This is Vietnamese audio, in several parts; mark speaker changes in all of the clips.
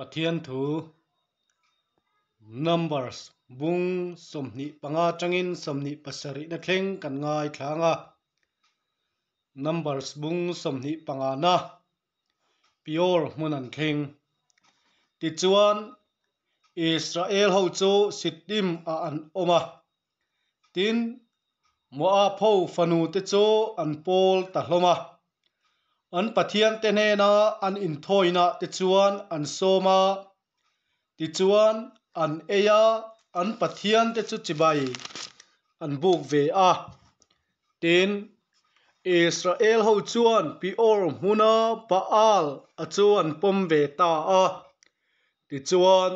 Speaker 1: pathian thu numbers bung somni panga changin somni pasari na thleng kan ngai thlanga numbers bung somni panga na pure munan thleng ti chuan Israel ho chu sitim a an oma tin moa pho fanu te chu an pol ta hloma an pathian te ne na an in thoi na ti chuan an soma ti chuan an eya an pathian te chu chibai an buk ve a tin Israel ho chuan pi or huna baal a chuan pom ve ta a ti chuan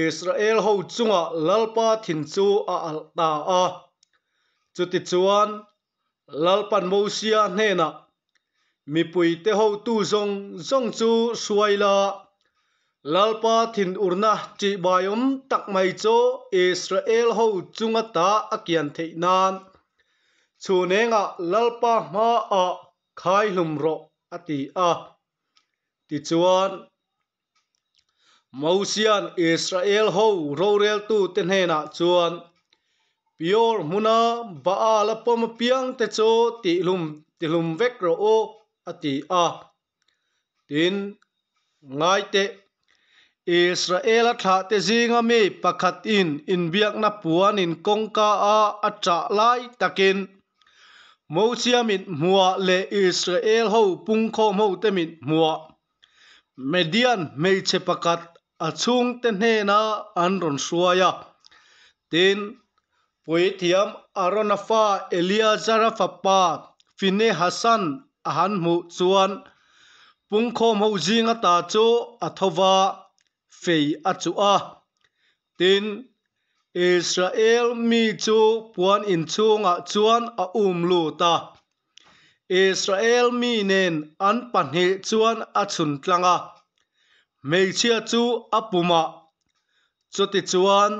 Speaker 1: Israel ho chunga lalpa thin chu a al ta a chu ti chuan lalpan mo sia hne na mipui te ho tu zong zong chu suai la lalpa thin urna chi bayom tak mai cho israel ho chunga ta akian theinan chu nenga lalpa ma a khai lum ro ati a ti chuan mausian israel ho rorel tu ten hena chuan pior muna baal pom piang te cho ti lum ti lum vek ro o ati a tin ngai te Israel a tha te zinga mi pakhat in in biak na puan in kongka a acha lai takin mo sia min mua le Israel ho pung kho mo te min mua median mei che pakat a chung te hne na an ron suaya tin poithiam aronafa eliazara fapa fine hasan a han mu chuan pungkhawm ho zinga ta chu a thova fei a chú a tin Israel mi chú puan in chú chungah chuan a um lu ta Israel mi nên an panhe chuan a chun tlanga meichia chu a puma chuti chuan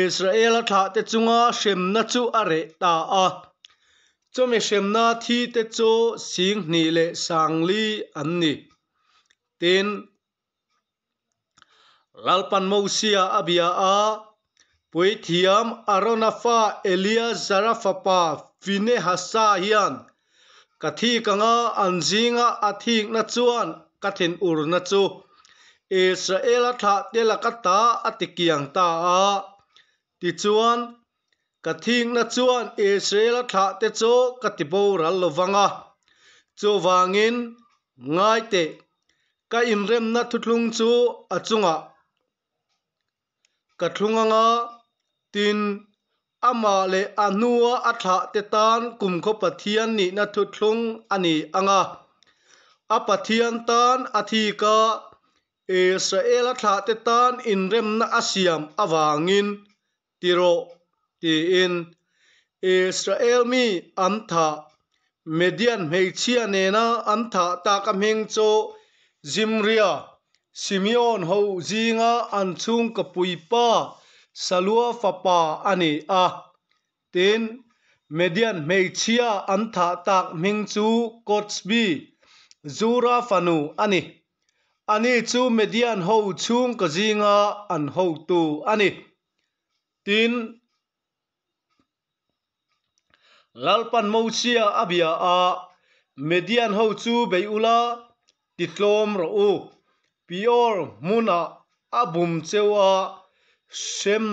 Speaker 1: Israel a thla te chunga hremna chú a reh ta a cho mi xem na thi te cho sing ni lệ sang li an ni tên lalpan mosia abia a pui thiam aronafa elia zarafapa fine hasa hian kathi kanga anjinga athing na chuan kathin ur na chu israel a tha te la kata atikiang ta a ti chuan ka thing na chuan israel thả tế thla te chu ka ti bo ral lovanga chu wangin ngai te ka imrem na thutlung chu achunga ka thlunga nga tin ama le anua thả tế tan kum kho pathian ni na thuthlung ani anga a pathian tan athi ca israel thả tế tan inrem na asiam awangin tiro ti in israel mi an tha median mei chia ne na an tha ta ka meng cho zimria simeon ho zinga an chung ka pui pa salua fa pa ani a tên median mei chia an tha tak ming chu kotsbi zura fanu ani ani chu median ho chung ka zinga an ho tu ani tin lalpan mo sia abia a median ho chu beula titlom ro u pior muna abum chewa sem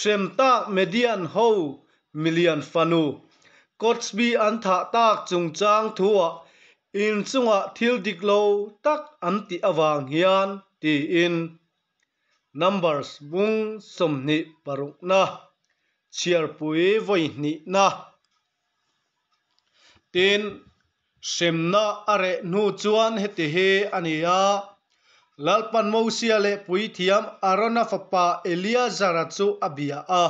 Speaker 1: sem ta median ho million fanu kotsbi an tha tak chung chang thua in chunga thil diklo tak an ti awang hian ti in numbers bung somni paruk na chiều chialpui voi hnih na tin semna a reh hnu chuan heti hi a ni a lalpan mosia leh pui thiam arona fapa eliazar chu a bia a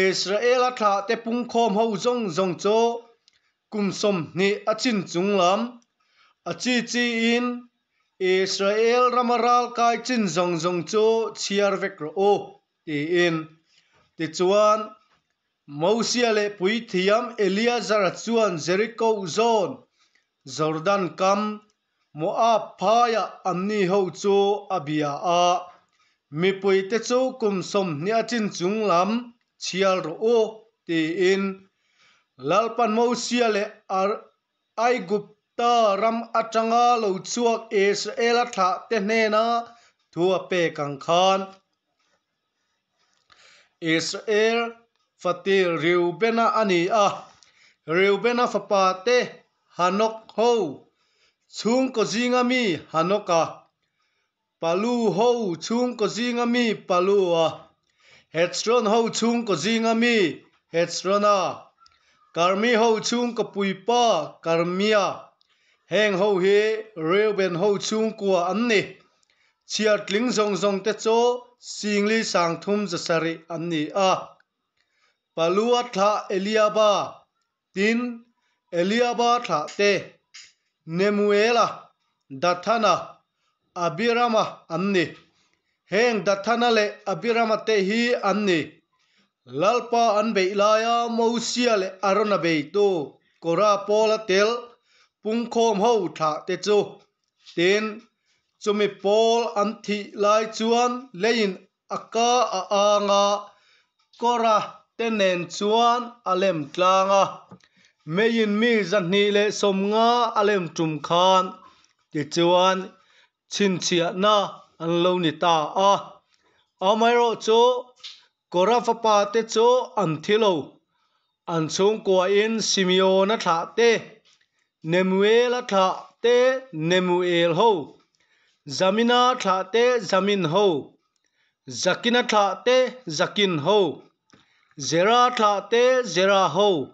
Speaker 1: israel a thla te pungkhawm ho zong zong chu kumsom hni a chin chung lam a chi chi in israel ramaral kai chin zong zong chu chiar vek ro o ti in tichuan mosia leh puithiam eliazar a chuan jericho zone jordan kam moab phaya amni ho chu abia a mipui te chu som ni atin chung lam chial ro o ti in lalpan mosia leh ar ai gupta ram atanga lo chuak israel a thla te hne na thua pe kang khan israel fati riu bena ani a riu bena fapa te hanok ho chung ko zinga mi hanoka palu ho chung ko zinga mi palu a hetron ho chung ko zinga mi hetrona karmi ho chung ko puipa karmia heng ho he reuben ho chung kwa an ni chiat ling zong zong te cho sang singli sari zasari anni a palua tha eliaba tin eliaba tha te nemuela dathana abirama anni heng dathana le abirama te hi anni lalpa anbei laya mousia le arona bei tu kora pola tel pungkhom ho tha te chu tin chumi pawl an thih lai chuan a aka a anga kora te nen chuan alem tlanga meyin mi zan hni le som nga alem tum khan ti chuan chin chia na an lo ni ta a amairo chu kora fa pa te chu an thilo an chung ko in simio na tha te nemuel a tha te nemuel ho zamina thla zamin ho zakina thla zakin ho zera thla zera ho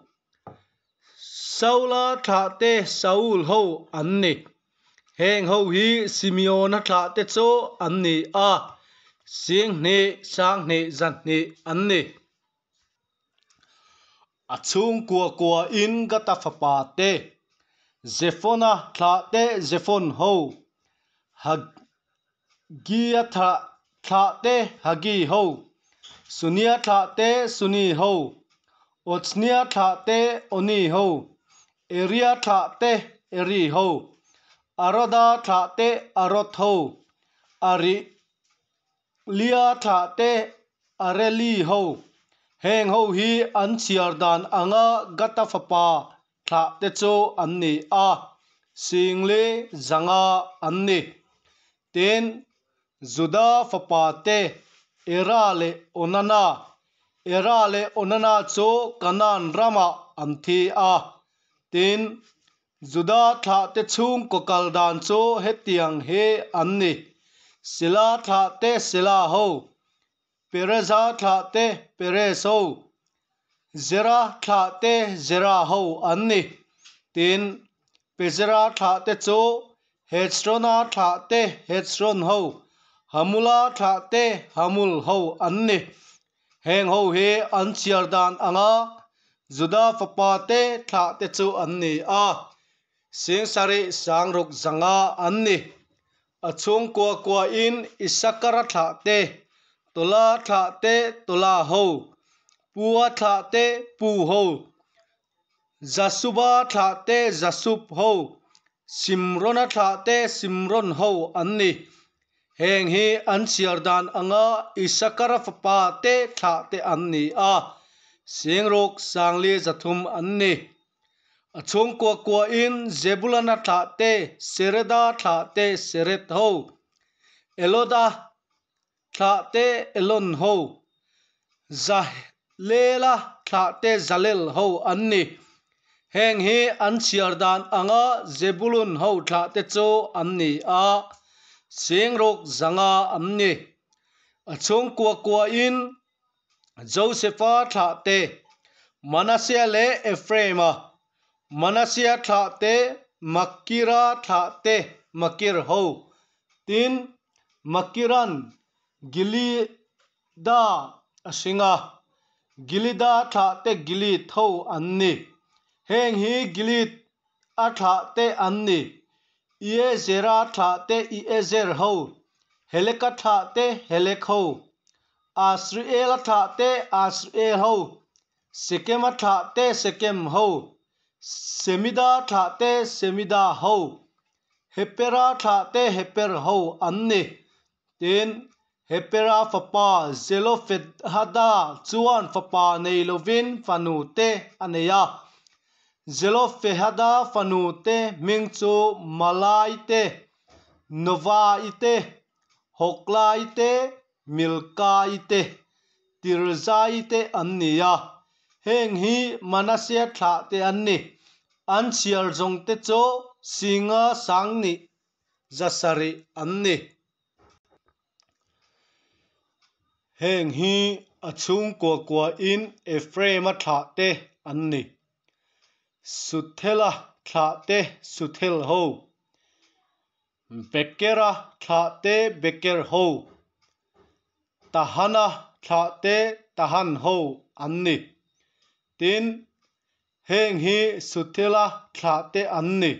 Speaker 1: saula thla saul ho anni heng ho hi simeon thla te cho anni a sing ne sang ne zan ne anni achung kua kua in gata fapa te zephona thla te zephon ho hagia ta ta te hagi ho sunia ta te suni ho otsnia ta te oni ho eria ta te eri ho aroda ta te arot ho ari lia ta te areli ho heng ho hi an dan anga gata fapa ta te cho anni a single zanga anni ten juda fapate era le onana erale le onana chu kanan rama amthi a tên zuda tha te chung kokal dan chu hetiang he anni sila tha te sila ho pereza tha te perez ho zera tha te zera ho anni tin pezera tha te cho hedstrona thla te hedstron ho hamula thla te hamul ho an ni heng ho hi an chiar dan anga juda fapa te thla te chu an ni a sing sari sang ruk zanga an ni a chung kwa kwa in isakara thla te tula thla te tula ho pua thla te pu ho zasuba thla te zasub ho simrona a thla te simron ho an ni heng hi an siardan anga isakara fapa te thla te an a singrok sangli zathum an ni achung kwa kwa in zebulana thla te sereda thla te seret ho eloda thla te elon ho zah lela thla te zalel ho an heng hi an siar dan anga zebulun ho thla te chu an ni a sing rok zanga am ni a chung kwa kwa in josepha thla te manasia le ephrema manasia thla te makira thla te makir ho tin makiran gili da asinga gilida thla te gili tho an ni heng hi gilit a thla te an ni ie zera thla te ie zer ho heleka thla te helek ho asriel thla te asriel ho sekem thla te sekem ho semida thla te semida ho hepera thla te heper ho an ni tin hepera fapa fed hada chuan fapa nei lovin fanu te aneya zelofehada fanu te mingchu malai te novai te hoklai te milkai te tirzai te annia heng hi manasia thla te anni an sial jong te cho singa sang ni jasari anni heng hi achung kwa kwa in efrema thla te anni Suthela thate suthel ho. Bekera thate beker ho. Tahana thate tahan ho anni. Tin heng hi suthela thate anni.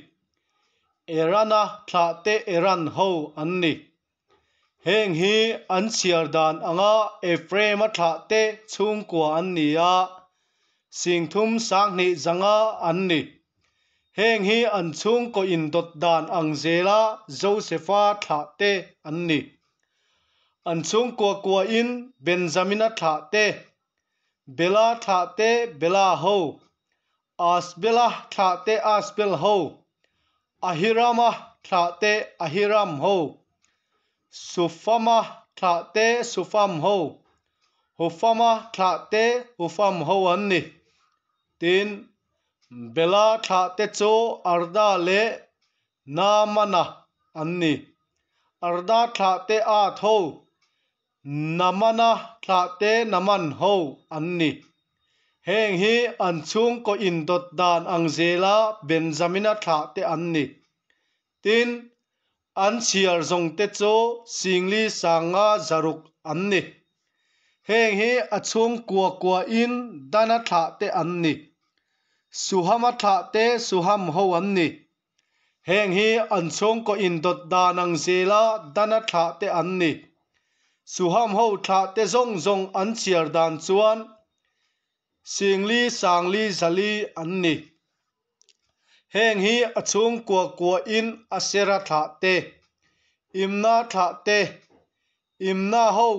Speaker 1: Erana thate eran ho anni. Heng hi an siardan anga Ephraim thate chung kwa anni ya sing thum sang ni zanga an ni heng hi an chung ko in dot dan ang zela josepha tha te an ni an chung ko ko in Benjamin tha te bela tha te bela ho asbela tha te asbel ho ahirama tha te ahiram ho sufama tha te sufam ho hufama tha te hufam ho an ni tin bela tha te cho arda le namana anni arda tha te a tho namana tha te naman ho anni heng hi an chung ko in dot dan angzela benjamina tha te anni tin an siar zong te chu singli sanga zaruk anni heng hi achung kwa kwa in dana tha te anni suham a thla te suham ho an ni heng hi an chhawng ko in dot dan ang zela dana thla te an ni suham ho thla te zong zong an chiar dan chuan singli sangli zali an ni heng hi a chung kwa kwa in a sera thla te imna thla te imna ho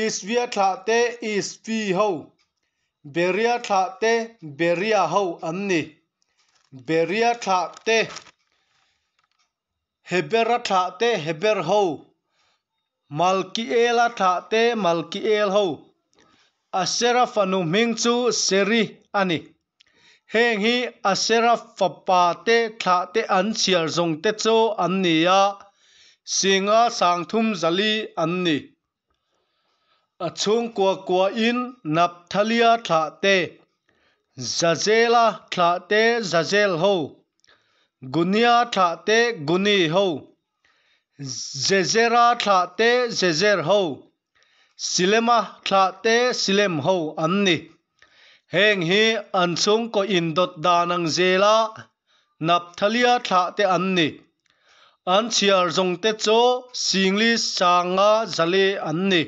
Speaker 1: isvia thla te isvi ho Beria thạp tê Beria hậu ấn nì Beria thạp tê Hebera thạp tê Heber hậu Malkiela thạp tê Malkiel hậu Asera phanu minh chu seri ani heng hi asera phapa te tha te an chiar zong te chu an nia singa sang thum zali an ni a chung kwa kwa in nap thalia thla te zazela thla te zazel ho gunia thla te guni ho zezera thla te zezer ho silema thla te silem ho anni heng hi an chung ko in dot danang zela nap thalia thla te anni an chiar zong te cho singli sanga zale anni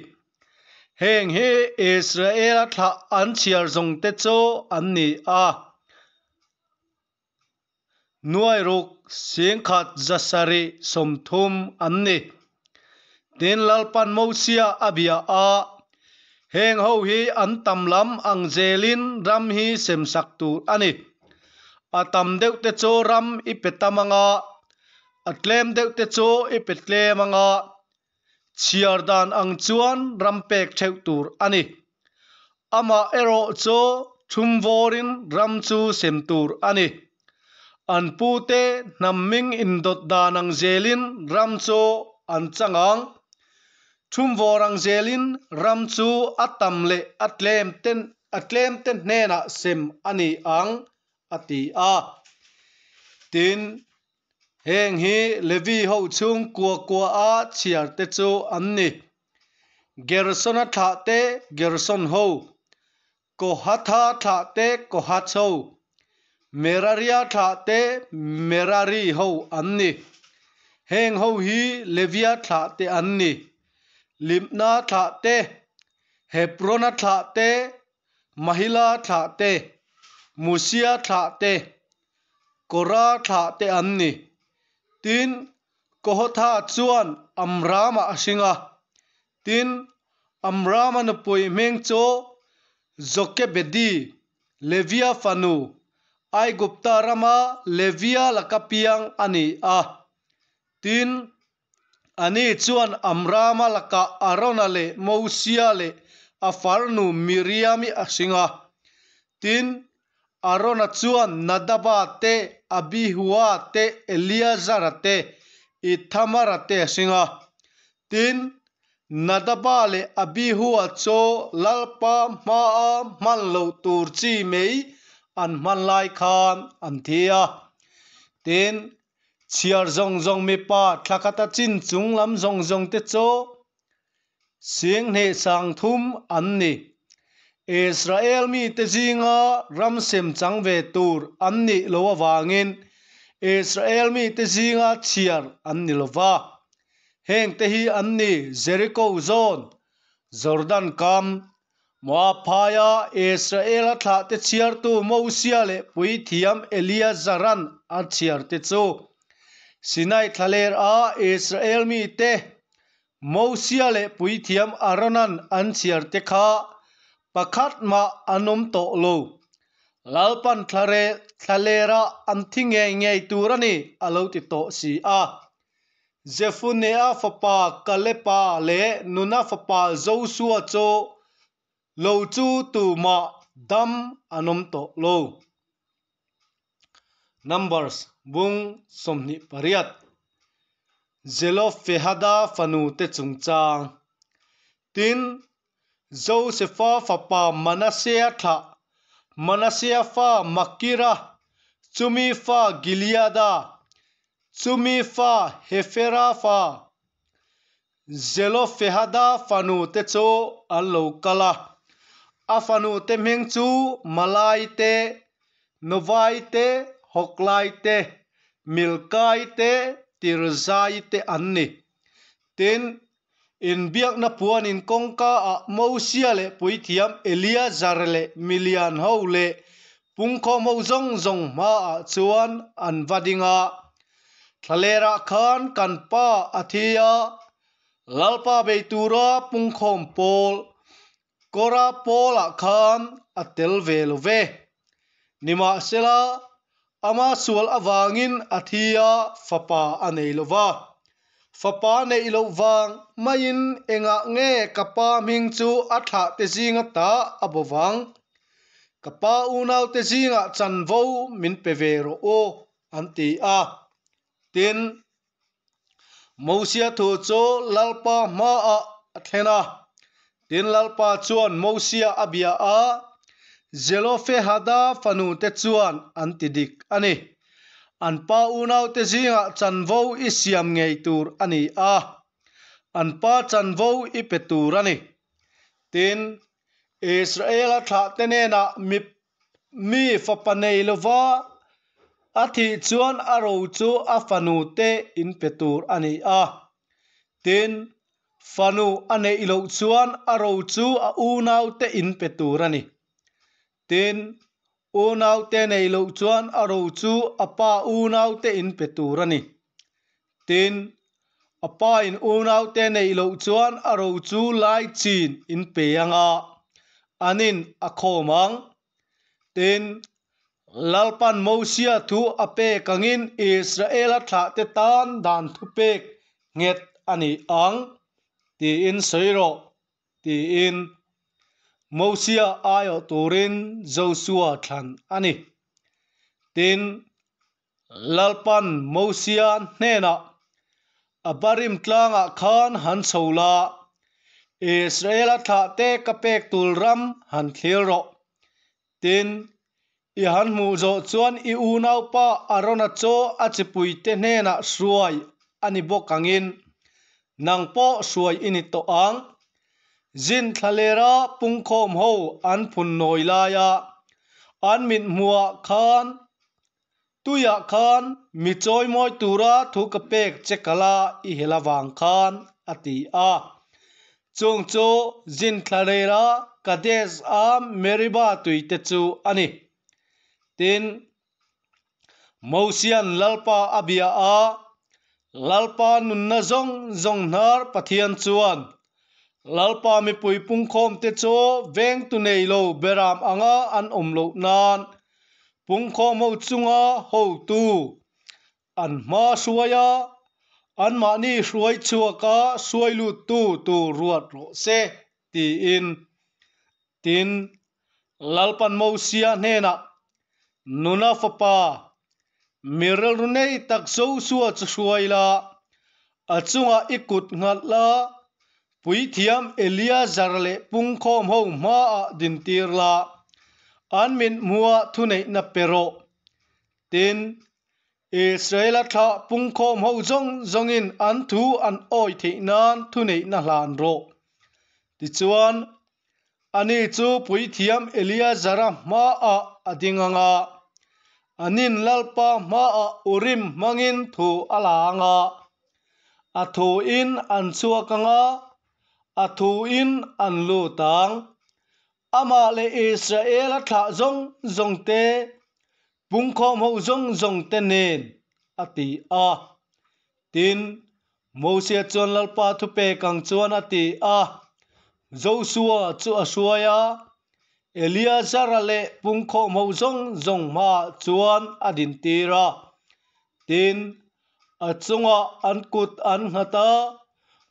Speaker 1: heng hi israel thla an chiar zong te chu an ni a nuai ruk siang khat zasari som thum an ni tin lalpan mo sia abia a heng ho hi an tam lam ang zelin ram hi sem sak tu ani atam deuh te chu ram i petamanga atlem deuh te chu i petlem anga siardan ang chuan rampek theuh tur ani ama ero cho thumvorin ram chu sem tur ani an pute namming in dot danang zelin ram cho an changang thumvorang zelin ram chu atam le atlem ten atlem ten nena sem ani ang ati a tin heng hi levi ho chung kwa kwa a chiar te chu an ni gerson a tha te gerson ho kohatha tha te kohat ho meraria tha te merari ho an ni heng ho hi levia tha te an ni limna tha te hebrona tha te mahila tha te musia tha te kora tha te an ni tin kohotha chuan amrama ahringa tin amrama na poi meng cho zokebedi levia fanu ai gupta rama levia lakapiang ani a tin ani chuan amrama laka arona le mousia le afarnu miriami ahringa tin arona chuan nadaba te abihua te eliazar te ithamar te singa tin nadapa le abihua cho lalpa ma man lo tur chi mei an khan an thia tin chiar zong zong mi pa thakata chin chung lam zong te cho sing ne sang israel mi te zinga ramsem chang ve tur an ni lo awangin israel mi te zinga chiar an ni lova heng te hi an ni jericho zone jordan kam moaphaya israel a thla te chiar tu mo sia le pui thiam elia zaran a chiar te chu sinai thaler a israel mi te mo sia le pui thiam aronan an chiar te kha pakhat ma anom to lo lalpan thlare thalera anthi nge nge turani alo ti to si a zefunea fapa kalepa le nuna fapa zosua cho lo chu tu ma dam anom to lo numbers bung somni pariat zelo fehada fanu te chungchang tin zau se fa fa pa manasea tha manasea fa makira tumi fa giliada tumi fa hefera fa zelo fehada fanu te cho alo kala a fanu te meng malai te novai te hoklai te milkai te tirzai te anni ten in biakna puan in kongka a mo sia le pui thiam elia zar le milian ho le pungkho mo zong zong ma a chuan an vadinga thalera khan pa athia lalpa beitura pungkhom pol kora pola khan atel velove nima sela ama sual awangin athia fapa aneilowa fapa nei lo wang main enga nge kapa ming chu atha te zinga ta abowang kapa unau te zinga chan vo min pevero o anti a tin mosia tho cho lalpa ma a athena tin lalpa chuan mosia abia a zelofe hada fanu te chuan antidik ani an pa unau te zinga chanvo i siam ngei tur ani a an pa chanvo i pe tur ani tin israel a tha te ne na mi mi fa panei lova a thi chuan a ro chu a fanu te in pe tur ani a tin fanu ane ilo chuan a ro chu a u nau te in pe tur ani tin u nau te nei lo chuan a ro chu apa u nau te in pe tur ani tin apa in u nau te nei lo chuan a ro chu lai chin in pe anga anin a mang. tin lalpan mosia thu ape kangin israel tha te tan dan thu pek nget ani ang ti in soiro ti in Mosia ayo turin Joshua than ani tin lalpan Mosia nena abarim tlanga khan han sola Israel tha te kapek tulram han thilro tin i han mu zo chuan i u nau pa arona cho a chi pui te hne na suai ani bok angin nang po suai ini to ang zin thalera pungkhom ho an phun noi laya an min mua khan tuya khan mi choi moi tura thu ka pek chekala i helawang khan ati a chung cho zin thalera kades a meriba tuite chu ani tin mosian lalpa abia a lalpa nun na zong zong nar pathian chuan lalpa mi pui pungkhom te chu veng tu nei lo beram anga an om lo nan pungkhom ho chunga ho tu an ma suaya an ma ni suai chua ka suai lu tu tu ruat ro se ti in tin lalpan mo sia hne na nuna fapa miral runei tak zo suwa chu suai la achunga ikut ngat la elia eliazar le pungkhom ho ma a din tir la an min mua thu nei na pero tin israel a tha pungkhom ho zong zong in an thu an oi thi nan thu nei na lan ro ti chuan ani chu puithiam eliazar ma a adinga nga anin lalpa ma a urim mangin thu ala nga thu in an chuaka nga a thu in an lu tang ama le israel a tha zong zong te bung kho mo zong zong te nen a ti a tin mo se chon lal pa thu pe kang chuan a ti a zo suwa chu a suaya elia zara le bung kho mo zong zong ma chuan adin tira tin a chunga an kut an hata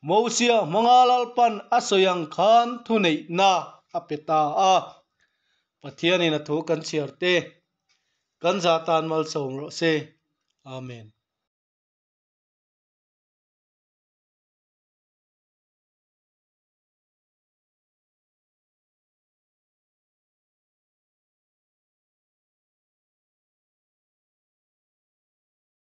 Speaker 1: mosia mong pan asoyang khan thu thunei na apeta a pathian in a thu kan chiar te kan zatan mal som ro se amen